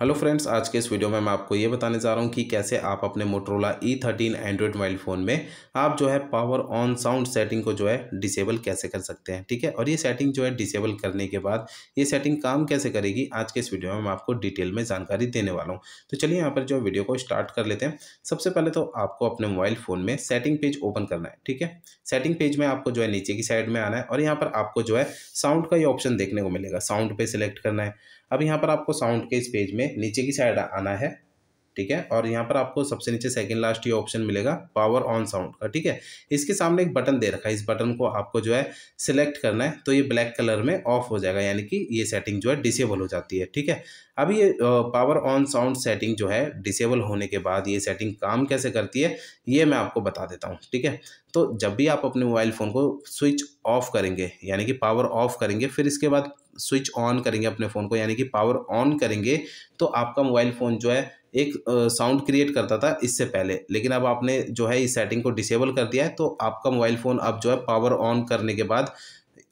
hello friends आज के इस वीडियो में मैं आपको ये बताने जा रहा हूँ कि कैसे आप अपने Motorola E thirteen Android mobile phone में आप जो है पावर ऑन साउंड सेटिंग को जो है डिसेबल कैसे कर सकते हैं ठीक है और ये सेटिंग जो है डिसेबल करने के बाद ये सेटिंग काम कैसे करेगी आज के इस वीडियो में मैं आपको डिटेल में जानकारी देने वाला हूँ तो चलिए यहाँ पर जो वीडियो को स्टार्ट कर लेते हैं सबसे पहले तो आपको अपने मोबाइल फ़ोन में सेटिंग पेज ओपन करना है ठीक है सेटिंग पेज में आपको जो है नीचे की साइड में आना है और यहाँ पर आपको जो है साउंड का ये ऑप्शन देखने को मिलेगा साउंड पर सिलेक्ट करना है अब यहाँ पर आपको साउंड के इस पेज में नीचे की साइड आना है ठीक है और यहाँ पर आपको सबसे नीचे सेकंड लास्ट ये ऑप्शन मिलेगा पावर ऑन साउंड का ठीक है इसके सामने एक बटन दे रखा है इस बटन को आपको जो है सिलेक्ट करना है तो ये ब्लैक कलर में ऑफ हो जाएगा यानी कि ये सेटिंग जो है डिसेबल हो जाती है ठीक है अब ये पावर ऑन साउंड सेटिंग जो है डिसेबल होने के बाद ये सेटिंग काम कैसे करती है ये मैं आपको बता देता हूँ ठीक है तो जब भी आप अपने मोबाइल फ़ोन को स्विच ऑफ करेंगे यानी कि पावर ऑफ करेंगे फिर इसके बाद स्विच ऑन करेंगे अपने फ़ोन को यानी कि पावर ऑन करेंगे तो आपका मोबाइल फ़ोन जो है एक साउंड क्रिएट करता था इससे पहले लेकिन अब आपने जो है इस सेटिंग को डिसेबल कर दिया है तो आपका मोबाइल फ़ोन अब जो है पावर ऑन करने के बाद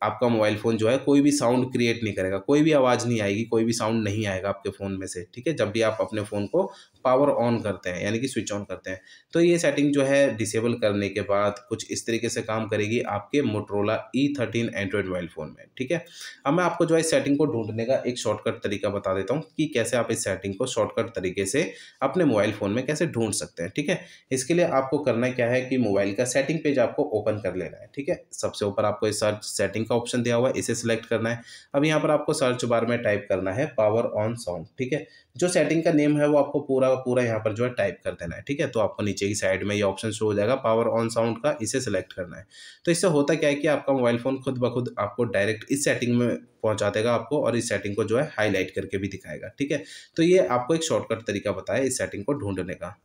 आपका मोबाइल फ़ोन जो है कोई भी साउंड क्रिएट नहीं करेगा कोई भी आवाज़ नहीं आएगी कोई भी साउंड नहीं आएगा आपके फ़ोन में से ठीक है जब भी आप अपने फ़ोन को पावर ऑन करते हैं यानी कि स्विच ऑन करते हैं तो ये सेटिंग जो है डिसेबल करने के बाद कुछ इस तरीके से काम करेगी आपके Motorola E thirteen Android mobile phone में ठीक है अब मैं आपको जो है इस सेटिंग को ढूंढने का एक शॉर्टकट तरीका बता देता हूँ कि कैसे आप इस सेटिंग को शॉर्टकट तरीके से अपने मोबाइल फ़ोन में कैसे ढूंढ सकते हैं ठीक है इसके लिए आपको करना क्या है कि मोबाइल का सेटिंग पेज आपको ओपन कर लेना है ठीक है सबसे ऊपर आपको इस सर्च सेटिंग का ऑप्शन दिया हुआ है इसे सिलेक्ट करना है अब यहाँ पर आपको सर्च बार में टाइप करना है पावर ऑन साउंड ठीक है जो सेटिंग का नेम है वो आपको पूरा पूरा यहाँ पर जो है टाइप कर देना है ठीक है तो आपको नीचे की साइड में ये ऑप्शन शो हो जाएगा पावर ऑन साउंड का इसे सिलेक्ट करना है तो इससे होता क्या है कि आपका मोबाइल फ़ोन खुद ब खुद आपको डायरेक्ट इस सेटिंग में पहुंचा देगा आपको और इस सेटिंग को जो है हाईलाइट करके भी दिखाएगा ठीक है तो ये आपको एक शॉर्टकट तरीका बताया इस सेटिंग को ढूंढने का